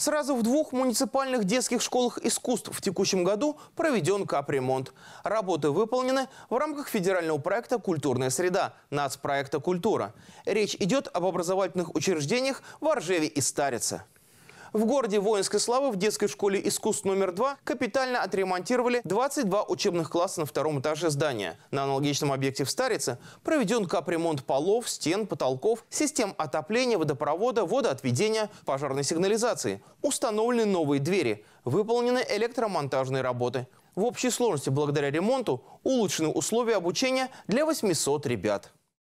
Сразу в двух муниципальных детских школах искусств в текущем году проведен капремонт. Работы выполнены в рамках федерального проекта «Культурная среда» нацпроекта «Культура». Речь идет об образовательных учреждениях в Оржеве и Старице. В городе воинской славы в детской школе искусств номер 2 капитально отремонтировали 22 учебных класса на втором этаже здания. На аналогичном объекте в Старице проведен капремонт полов, стен, потолков, систем отопления, водопровода, водоотведения, пожарной сигнализации. Установлены новые двери, выполнены электромонтажные работы. В общей сложности благодаря ремонту улучшены условия обучения для 800 ребят.